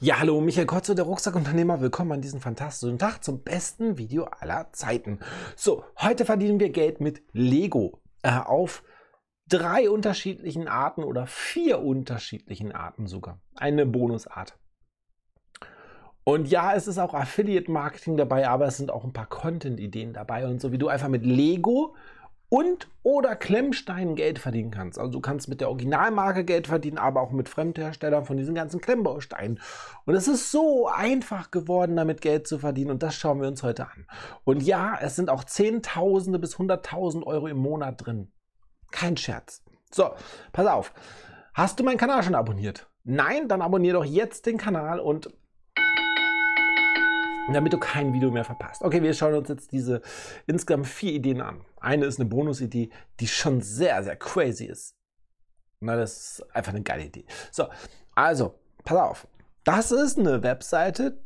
Ja, hallo, Michael Kotzo, der Rucksackunternehmer. Willkommen an diesem fantastischen Tag zum besten Video aller Zeiten. So, heute verdienen wir Geld mit Lego äh, auf drei unterschiedlichen Arten oder vier unterschiedlichen Arten sogar. Eine Bonusart. Und ja, es ist auch Affiliate Marketing dabei, aber es sind auch ein paar Content-Ideen dabei. Und so wie du einfach mit Lego und oder Klemmsteinen Geld verdienen kannst. Also du kannst mit der Originalmarke Geld verdienen, aber auch mit Fremdherstellern von diesen ganzen Klemmbausteinen. Und es ist so einfach geworden, damit Geld zu verdienen und das schauen wir uns heute an. Und ja, es sind auch Zehntausende bis Hunderttausend Euro im Monat drin. Kein Scherz. So, pass auf. Hast du meinen Kanal schon abonniert? Nein, dann abonniere doch jetzt den Kanal und damit du kein Video mehr verpasst. Okay, wir schauen uns jetzt diese insgesamt vier Ideen an. Eine ist eine Bonusidee, die schon sehr, sehr crazy ist. Na, das ist einfach eine geile Idee. So, also, pass auf. Das ist eine Webseite,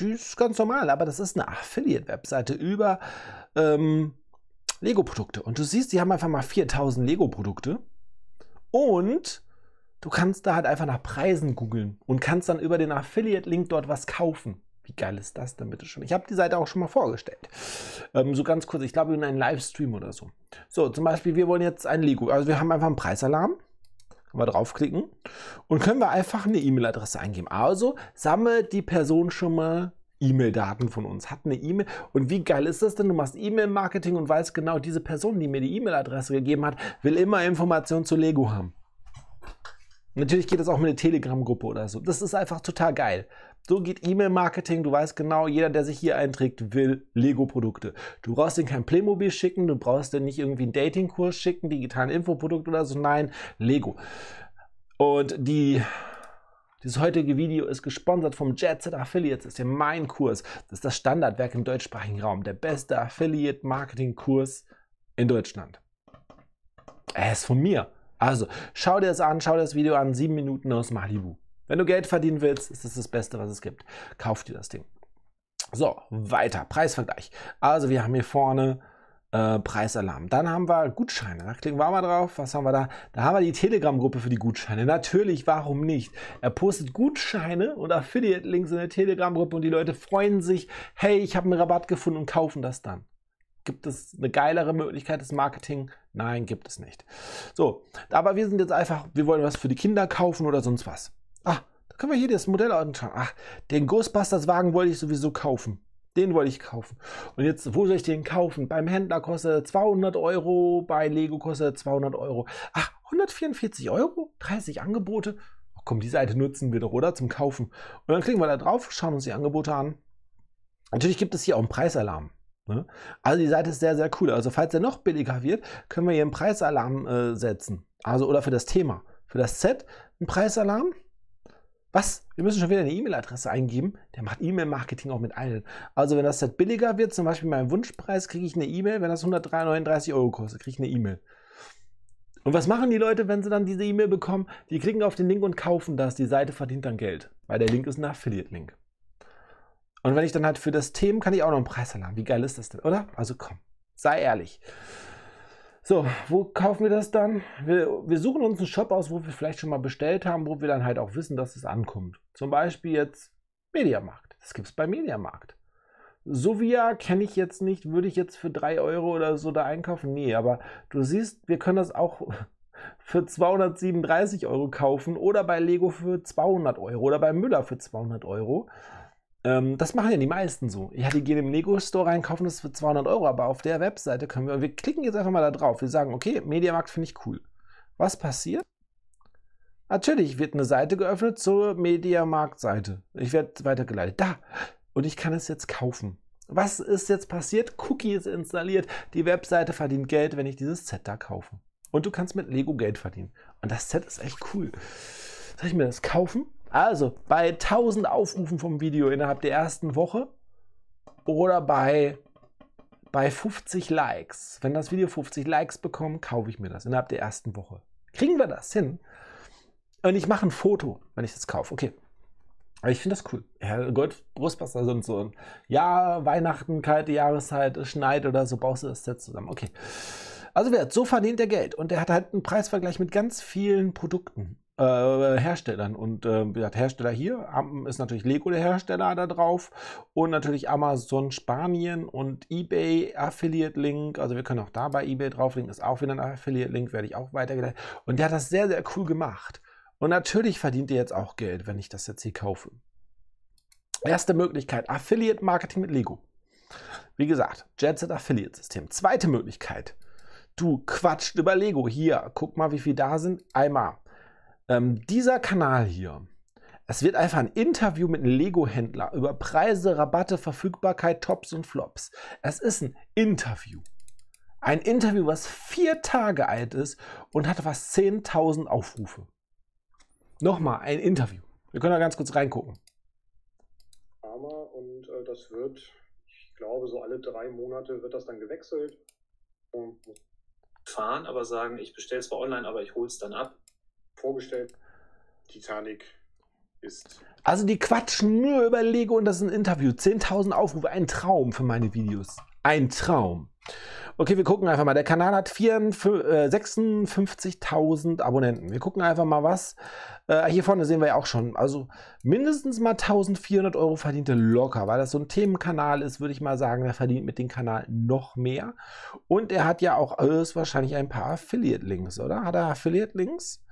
die ist ganz normal, aber das ist eine Affiliate-Webseite über ähm, Lego-Produkte. Und du siehst, die haben einfach mal 4000 Lego-Produkte. Und du kannst da halt einfach nach Preisen googeln und kannst dann über den Affiliate-Link dort was kaufen. Wie geil ist das denn bitte schon? Ich habe die Seite auch schon mal vorgestellt. Ähm, so ganz kurz, ich glaube in einem Livestream oder so. So, zum Beispiel, wir wollen jetzt ein Lego. Also wir haben einfach einen Preisalarm. Können wir draufklicken. Und können wir einfach eine E-Mail-Adresse eingeben. Also sammelt die Person schon mal E-Mail-Daten von uns, hat eine E-Mail. Und wie geil ist das denn? Du machst E-Mail-Marketing und weißt genau, diese Person, die mir die E-Mail-Adresse gegeben hat, will immer Informationen zu Lego haben. Natürlich geht das auch mit einer Telegram-Gruppe oder so. Das ist einfach total geil. So geht E-Mail-Marketing. Du weißt genau, jeder, der sich hier einträgt, will Lego-Produkte. Du brauchst denen kein Playmobil schicken, du brauchst denen nicht irgendwie einen Dating-Kurs schicken, digitalen Infoprodukt oder so. Nein, Lego. Und die dieses heutige Video ist gesponsert vom JetSet Affiliates, Das ist ja mein Kurs. Das ist das Standardwerk im deutschsprachigen Raum, der beste Affiliate-Marketing-Kurs in Deutschland. Er ist von mir. Also schau dir das an, schau dir das Video an, sieben Minuten aus Malibu. Wenn du Geld verdienen willst, ist das das Beste, was es gibt. Kauf dir das Ding. So, weiter. Preisvergleich. Also wir haben hier vorne äh, Preisalarm. Dann haben wir Gutscheine. Da klicken wir mal drauf. Was haben wir da? Da haben wir die Telegram-Gruppe für die Gutscheine. Natürlich, warum nicht? Er postet Gutscheine und Affiliate-Links in der Telegram-Gruppe und die Leute freuen sich. Hey, ich habe einen Rabatt gefunden und kaufen das dann. Gibt es eine geilere Möglichkeit des Marketing? Nein, gibt es nicht. So, aber wir sind jetzt einfach, wir wollen was für die Kinder kaufen oder sonst was. Ah, da können wir hier das Modell anschauen. Ach, den Ghostbusters-Wagen wollte ich sowieso kaufen. Den wollte ich kaufen. Und jetzt, wo soll ich den kaufen? Beim Händler kostet 200 Euro, bei Lego kostet 200 Euro. Ach, 144 Euro? 30 Angebote? Oh, komm, die Seite nutzen wir doch, oder? Zum Kaufen. Und dann klicken wir da drauf, schauen uns die Angebote an. Natürlich gibt es hier auch einen Preisalarm. Ne? Also die Seite ist sehr, sehr cool. Also falls er noch billiger wird, können wir hier einen Preisalarm äh, setzen. Also oder für das Thema. Für das Set einen Preisalarm was? Wir müssen schon wieder eine E-Mail-Adresse eingeben? Der macht E-Mail-Marketing auch mit allen. Also wenn das halt billiger wird, zum Beispiel mein Wunschpreis, kriege ich eine E-Mail. Wenn das 139 Euro kostet, kriege ich eine E-Mail. Und was machen die Leute, wenn sie dann diese E-Mail bekommen? Die klicken auf den Link und kaufen das. Die Seite verdient dann Geld, weil der Link ist ein Affiliate-Link. Und wenn ich dann halt für das Thema kann ich auch noch einen Preis verlangen. Wie geil ist das denn, oder? Also komm, sei ehrlich. So, wo kaufen wir das dann? Wir, wir, suchen uns einen Shop aus, wo wir vielleicht schon mal bestellt haben, wo wir dann halt auch wissen, dass es ankommt. Zum Beispiel jetzt Mediamarkt. Das gibt es bei Mediamarkt. Sovia kenne ich jetzt nicht, würde ich jetzt für 3 Euro oder so da einkaufen? Nee, aber du siehst, wir können das auch für 237 Euro kaufen oder bei Lego für 200 Euro oder bei Müller für 200 Euro. Ähm, das machen ja die meisten so. Ja, die gehen im Lego-Store rein, kaufen das für 200 Euro, aber auf der Webseite können wir, und wir klicken jetzt einfach mal da drauf. Wir sagen, okay, Mediamarkt finde ich cool. Was passiert? Natürlich wird eine Seite geöffnet zur Mediamarkt-Seite. Ich werde weitergeleitet. Da! Und ich kann es jetzt kaufen. Was ist jetzt passiert? Cookie ist installiert. Die Webseite verdient Geld, wenn ich dieses Set da kaufe. Und du kannst mit Lego Geld verdienen. Und das Set ist echt cool. Soll ich mir das kaufen? Also bei 1000 Aufrufen vom Video innerhalb der ersten Woche oder bei, bei 50 Likes. Wenn das Video 50 Likes bekommt, kaufe ich mir das innerhalb der ersten Woche. Kriegen wir das hin? Und ich mache ein Foto, wenn ich das kaufe. Okay. Aber ich finde das cool. Ja, Gott, Brustbuster sind so ein Ja, Weihnachten, kalte Jahreszeit, es schneit oder so, baust du das Set zusammen. Okay. Also wer wert, so verdient er Geld. Und er hat halt einen Preisvergleich mit ganz vielen Produkten. Äh, Herstellern. Und äh, wie gesagt, Hersteller hier ist natürlich Lego der Hersteller da drauf und natürlich Amazon Spanien und eBay Affiliate Link. Also wir können auch da bei eBay drauflegen, ist auch wieder ein Affiliate Link, werde ich auch weitergeleitet. Und der hat das sehr, sehr cool gemacht. Und natürlich verdient ihr jetzt auch Geld, wenn ich das jetzt hier kaufe. Erste Möglichkeit, Affiliate Marketing mit Lego. Wie gesagt, Jetset Affiliate System. Zweite Möglichkeit, du quatscht über Lego. Hier, guck mal, wie viel da sind. Einmal ähm, dieser Kanal hier, es wird einfach ein Interview mit einem Lego-Händler über Preise, Rabatte, Verfügbarkeit, Tops und Flops. Es ist ein Interview. Ein Interview, was vier Tage alt ist und hat fast 10.000 Aufrufe. Nochmal ein Interview. Wir können da ganz kurz reingucken. Und äh, das wird, ich glaube, so alle drei Monate wird das dann gewechselt. Und fahren, aber sagen, ich bestelle es zwar online, aber ich hole es dann ab vorgestellt. Titanic ist. Also die quatschen nur über Lego und das ist ein Interview. 10.000 Aufrufe, ein Traum für meine Videos. Ein Traum. Okay, wir gucken einfach mal. Der Kanal hat 56.000 äh, Abonnenten. Wir gucken einfach mal was. Äh, hier vorne sehen wir ja auch schon. Also mindestens mal 1.400 Euro verdiente locker. Weil das so ein Themenkanal ist, würde ich mal sagen, er verdient mit dem Kanal noch mehr. Und er hat ja auch alles äh, wahrscheinlich ein paar Affiliate-Links, oder? Hat er Affiliate-Links?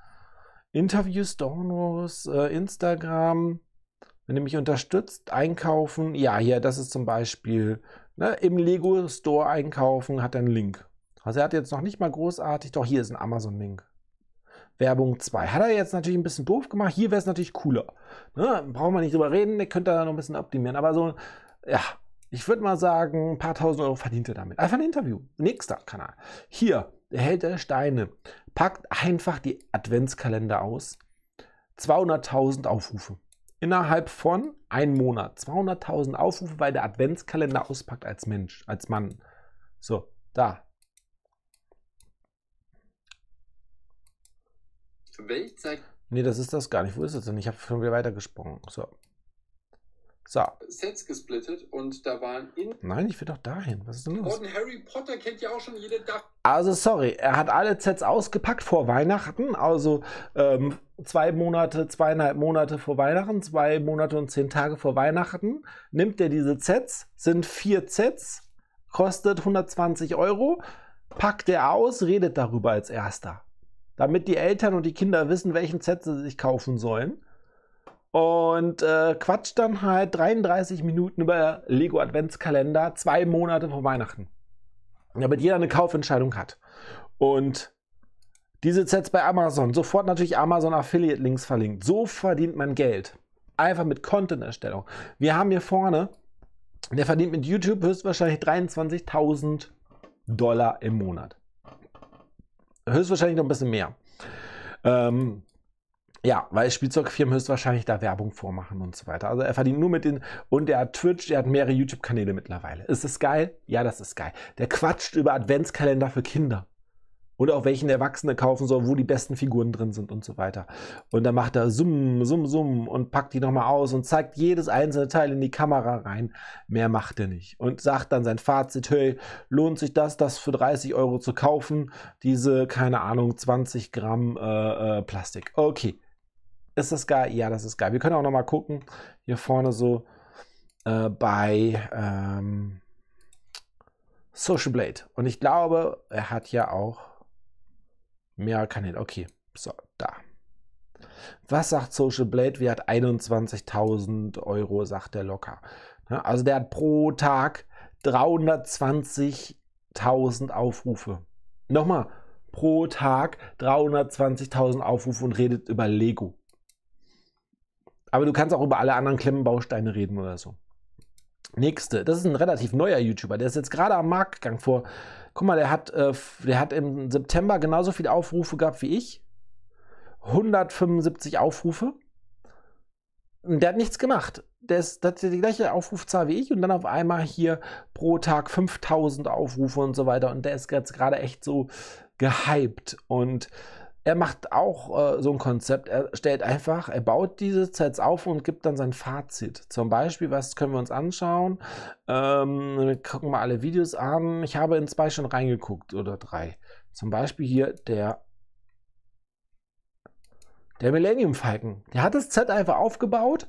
Interviews, Donos, äh, Instagram, wenn ihr mich unterstützt, einkaufen. Ja, hier, das ist zum Beispiel ne, im Lego Store einkaufen, hat einen Link. Also er hat jetzt noch nicht mal großartig, doch hier ist ein Amazon-Link. Werbung 2. Hat er jetzt natürlich ein bisschen doof gemacht. Hier wäre es natürlich cooler. Ne? Brauchen wir nicht drüber reden, der könnte da noch ein bisschen optimieren. Aber so, ja, ich würde mal sagen, ein paar tausend Euro verdient er damit. Einfach ein Interview. Nächster Kanal. Hier, der Held der Steine. Packt einfach die Adventskalender aus. 200.000 Aufrufe. Innerhalb von einem Monat. 200.000 Aufrufe, weil der Adventskalender auspackt als Mensch, als Mann. So, da. Weltzeit? Nee, das ist das gar nicht. Wo ist das denn? Ich habe schon wieder weitergesprungen. So. So. Sets gesplittet und da waren in. Nein, ich will doch dahin. Was ist denn los? Und Harry Potter kennt ja auch schon jede Dach. Also, sorry, er hat alle Sets ausgepackt vor Weihnachten. Also ähm, zwei Monate, zweieinhalb Monate vor Weihnachten, zwei Monate und zehn Tage vor Weihnachten. Nimmt er diese Sets, sind vier Sets, kostet 120 Euro. Packt er aus, redet darüber als erster. Damit die Eltern und die Kinder wissen, welchen Set sie sich kaufen sollen und äh, quatscht dann halt 33 Minuten über Lego Adventskalender, zwei Monate vor Weihnachten. Damit jeder eine Kaufentscheidung hat. Und diese Sets bei Amazon, sofort natürlich Amazon Affiliate Links verlinkt. So verdient man Geld. Einfach mit Content-Erstellung. Wir haben hier vorne, der verdient mit YouTube höchstwahrscheinlich 23.000 Dollar im Monat. Höchstwahrscheinlich noch ein bisschen mehr. Ähm, ja, weil Spielzeugfirmen höchstwahrscheinlich da Werbung vormachen und so weiter. Also er verdient nur mit den und der hat Twitch, der hat mehrere YouTube-Kanäle mittlerweile. Ist das geil? Ja, das ist geil. Der quatscht über Adventskalender für Kinder und auch welchen Erwachsene kaufen soll, wo die besten Figuren drin sind und so weiter. Und dann macht er Summ, Summ, Summ und packt die nochmal aus und zeigt jedes einzelne Teil in die Kamera rein. Mehr macht er nicht. Und sagt dann sein Fazit, hey, lohnt sich das, das für 30 Euro zu kaufen? Diese, keine Ahnung, 20 Gramm äh, äh, Plastik. Okay, ist das geil? Ja, das ist geil. Wir können auch noch mal gucken, hier vorne so äh, bei ähm, Social Blade. Und ich glaube, er hat ja auch mehr Kanäle. Okay, so, da. Was sagt Social Blade? Wert 21.000 Euro, sagt der locker. Ne? Also der hat pro Tag 320.000 Aufrufe. Nochmal, pro Tag 320.000 Aufrufe und redet über Lego. Aber du kannst auch über alle anderen Klemmbausteine reden oder so. Nächste, das ist ein relativ neuer YouTuber, der ist jetzt gerade am Markt gegangen vor. Guck mal, der hat, äh, der hat im September genauso viele Aufrufe gehabt wie ich. 175 Aufrufe. Und der hat nichts gemacht. Der, ist, der hat die gleiche Aufrufzahl wie ich und dann auf einmal hier pro Tag 5000 Aufrufe und so weiter. Und der ist jetzt gerade echt so gehypt. Und er macht auch äh, so ein Konzept. Er stellt einfach, er baut diese Sets auf und gibt dann sein Fazit. Zum Beispiel, was können wir uns anschauen? Ähm, wir gucken mal alle Videos an. Ich habe in zwei schon reingeguckt oder drei. Zum Beispiel hier der der Millennium Falcon. Der hat das Set einfach aufgebaut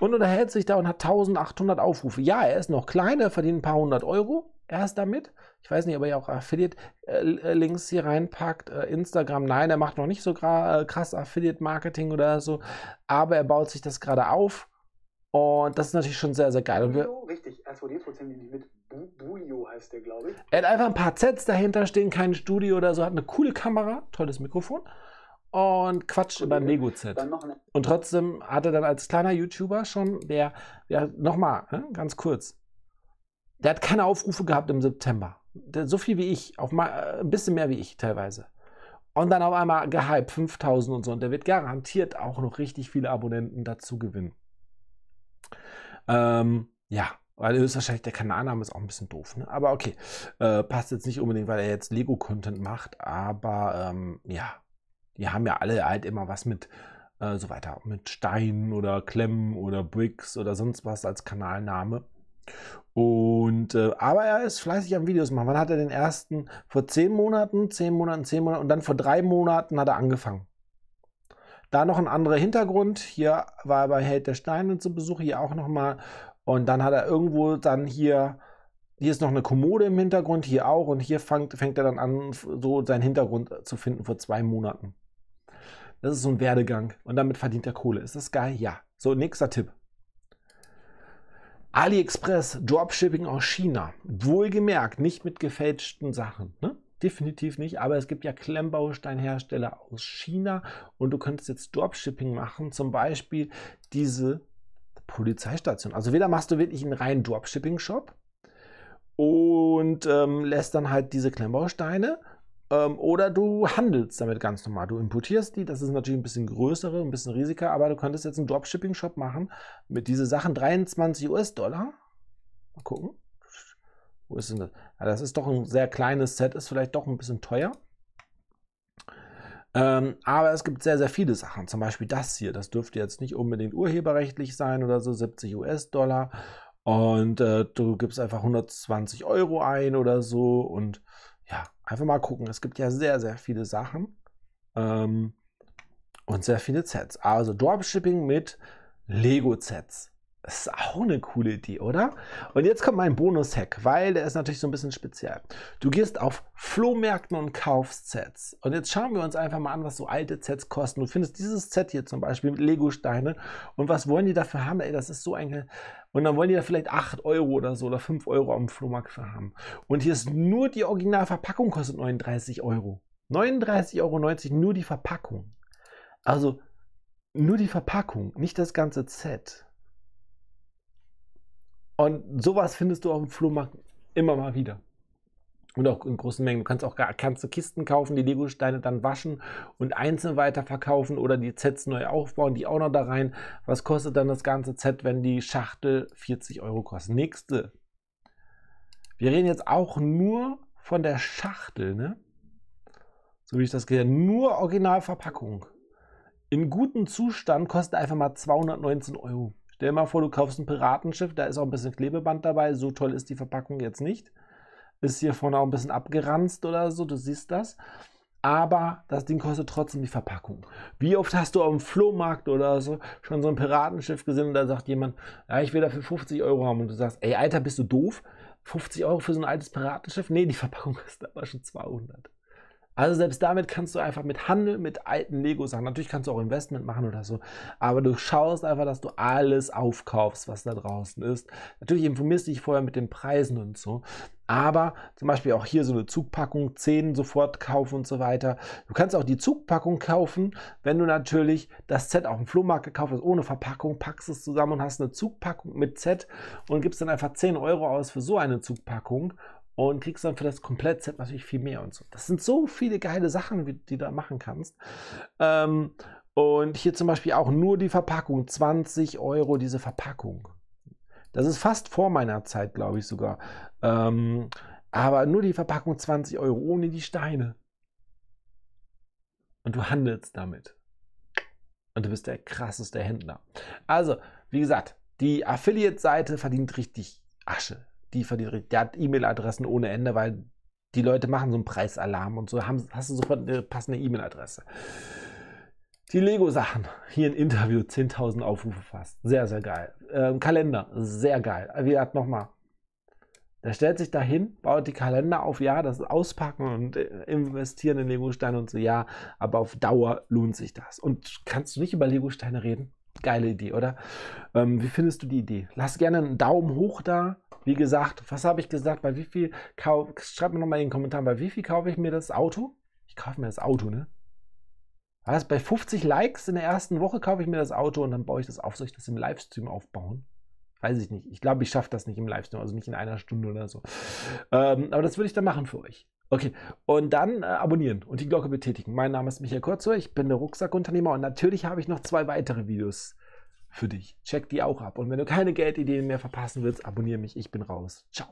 und unterhält sich da und hat 1800 Aufrufe. Ja, er ist noch klein, er verdient ein paar hundert Euro erst damit. Ich weiß nicht, ob er ja auch Affiliate-Links äh, äh, hier reinpackt. Äh, Instagram, nein, er macht noch nicht so krass Affiliate-Marketing oder so, aber er baut sich das gerade auf. Und das ist natürlich schon sehr, sehr geil. Bulio, richtig, SVD-Tools mit. Bu heißt der, glaube ich. Er hat einfach ein paar Sets dahinter stehen, kein Studio oder so, hat eine coole Kamera, tolles Mikrofon und quatscht über ein Lego-Set. Und trotzdem hat er dann als kleiner YouTuber schon der, ja, nochmal, ne, ganz kurz, der hat keine Aufrufe gehabt im September. Der, so viel wie ich, auf mal, äh, ein bisschen mehr wie ich teilweise. Und dann auf einmal gehypt, 5000 und so. Und der wird garantiert auch noch richtig viele Abonnenten dazu gewinnen. Ähm, ja, weil höchstwahrscheinlich der Kanalname ist auch ein bisschen doof. Ne? Aber okay, äh, passt jetzt nicht unbedingt, weil er jetzt Lego-Content macht. Aber ähm, ja, die haben ja alle halt immer was mit äh, so weiter, mit Steinen oder Klemmen oder Bricks oder sonst was als Kanalname. Und äh, aber er ist fleißig am Videos machen. Wann hat er den ersten? Vor zehn Monaten, zehn Monaten, zehn Monaten und dann vor drei Monaten hat er angefangen. Da noch ein anderer Hintergrund. Hier war er bei Held der Steine zu Besuch, hier auch nochmal. Und dann hat er irgendwo dann hier, hier ist noch eine Kommode im Hintergrund, hier auch. Und hier fängt, fängt er dann an, so seinen Hintergrund äh, zu finden vor zwei Monaten. Das ist so ein Werdegang. Und damit verdient er Kohle. Ist das geil? Ja. So, nächster Tipp. AliExpress, Dropshipping aus China. Wohlgemerkt, nicht mit gefälschten Sachen. Ne? Definitiv nicht, aber es gibt ja Klemmbausteinhersteller aus China und du könntest jetzt Dropshipping machen, zum Beispiel diese Polizeistation. Also weder machst du wirklich einen reinen Dropshipping-Shop und ähm, lässt dann halt diese Klemmbausteine ähm, oder du handelst damit ganz normal. Du importierst die, das ist natürlich ein bisschen größere, ein bisschen Risiko, aber du könntest jetzt einen Dropshipping-Shop machen mit diesen Sachen 23 US-Dollar. Mal gucken. Wo ist denn das? Ja, das ist doch ein sehr kleines Set, ist vielleicht doch ein bisschen teuer. Ähm, aber es gibt sehr, sehr viele Sachen. Zum Beispiel das hier. Das dürfte jetzt nicht unbedingt urheberrechtlich sein oder so, 70 US-Dollar. Und äh, du gibst einfach 120 Euro ein oder so. Und ja, einfach mal gucken. Es gibt ja sehr, sehr viele Sachen ähm, und sehr viele Sets. Also Dropshipping mit Lego-Sets. Das ist auch eine coole Idee, oder? Und jetzt kommt mein Bonus-Hack, weil der ist natürlich so ein bisschen speziell. Du gehst auf Flohmärkten und kaufst Sets. Und jetzt schauen wir uns einfach mal an, was so alte Sets kosten. Du findest dieses Set hier zum Beispiel mit Lego-Steine. Und was wollen die dafür haben? Ey, das ist so ein... Und dann wollen die da vielleicht 8 Euro oder so oder 5 Euro am Flohmarkt für haben. Und hier ist nur die Originalverpackung kostet 39 Euro. 39,90 Euro nur die Verpackung. Also nur die Verpackung, nicht das ganze Set. Und sowas findest du auf dem Flohmarkt immer mal wieder. Und auch in großen Mengen. Du kannst auch kannst du Kisten kaufen, die Lego-Steine dann waschen und einzeln weiterverkaufen oder die Sets neu aufbauen, die auch noch da rein. Was kostet dann das ganze Set, wenn die Schachtel 40 Euro kostet? Nächste. Wir reden jetzt auch nur von der Schachtel, ne? So wie ich das gesehen Nur Originalverpackung. In gutem Zustand kostet einfach mal 219 Euro. Stell dir mal vor, du kaufst ein Piratenschiff, da ist auch ein bisschen Klebeband dabei, so toll ist die Verpackung jetzt nicht. Ist hier vorne auch ein bisschen abgeranzt oder so, du siehst das. Aber das Ding kostet trotzdem die Verpackung. Wie oft hast du auf dem Flohmarkt oder so schon so ein Piratenschiff gesehen und da sagt jemand, ja, ich will dafür 50 Euro haben und du sagst, ey, Alter, bist du doof? 50 Euro für so ein altes Piratenschiff? Nee, die Verpackung ist aber schon 200. Also selbst damit kannst du einfach mit Handel, mit alten Lego-Sachen, natürlich kannst du auch Investment machen oder so, aber du schaust einfach, dass du alles aufkaufst, was da draußen ist. Natürlich informierst du dich vorher mit den Preisen und so. Aber zum Beispiel auch hier so eine Zugpackung 10 sofort kaufen und so weiter. Du kannst auch die Zugpackung kaufen, wenn du natürlich das Set auf dem Flohmarkt gekauft hast, ohne Verpackung, packst es zusammen und hast eine Zugpackung mit Set und gibst dann einfach 10 Euro aus für so eine Zugpackung und kriegst dann für das Komplettset natürlich viel mehr und so. Das sind so viele geile Sachen, die du da machen kannst. Ähm, und hier zum Beispiel auch nur die Verpackung, 20 Euro diese Verpackung. Das ist fast vor meiner Zeit, glaube ich sogar. Ähm, aber nur die Verpackung 20 Euro ohne die Steine. Und du handelst damit. Und du bist der krasseste Händler. Also, wie gesagt, die Affiliate-Seite verdient richtig Asche die verdient, der hat E-Mail-Adressen ohne Ende, weil die Leute machen so einen Preisalarm und so, haben, hast du sofort eine passende E-Mail-Adresse. Die Lego-Sachen, hier ein Interview, 10.000 Aufrufe fast. Sehr, sehr geil. Ähm, Kalender, sehr geil. Äh, wie gesagt, nochmal. Der stellt sich dahin, baut die Kalender auf, ja, das Auspacken und äh, investieren in Lego-Steine und so, ja, aber auf Dauer lohnt sich das. Und kannst du nicht über Lego-Steine reden? Geile Idee, oder? Ähm, wie findest du die Idee? Lass gerne einen Daumen hoch da. Wie gesagt, was habe ich gesagt? Bei wie viel kaufe Schreib mir nochmal in den Kommentaren, bei wie viel kaufe ich mir das Auto? Ich kaufe mir das Auto, ne? Was? Bei 50 Likes in der ersten Woche kaufe ich mir das Auto und dann baue ich das auf. Soll ich das im Livestream aufbauen? Weiß ich nicht. Ich glaube, ich schaffe das nicht im Livestream, also nicht in einer Stunde oder so. Ähm, aber das würde ich dann machen für euch. Okay, und dann äh, abonnieren und die Glocke betätigen. Mein Name ist Michael Kurzer, ich bin der Rucksackunternehmer und natürlich habe ich noch zwei weitere Videos für dich. Check die auch ab. Und wenn du keine Geldideen mehr verpassen willst, abonniere mich. Ich bin raus. Ciao.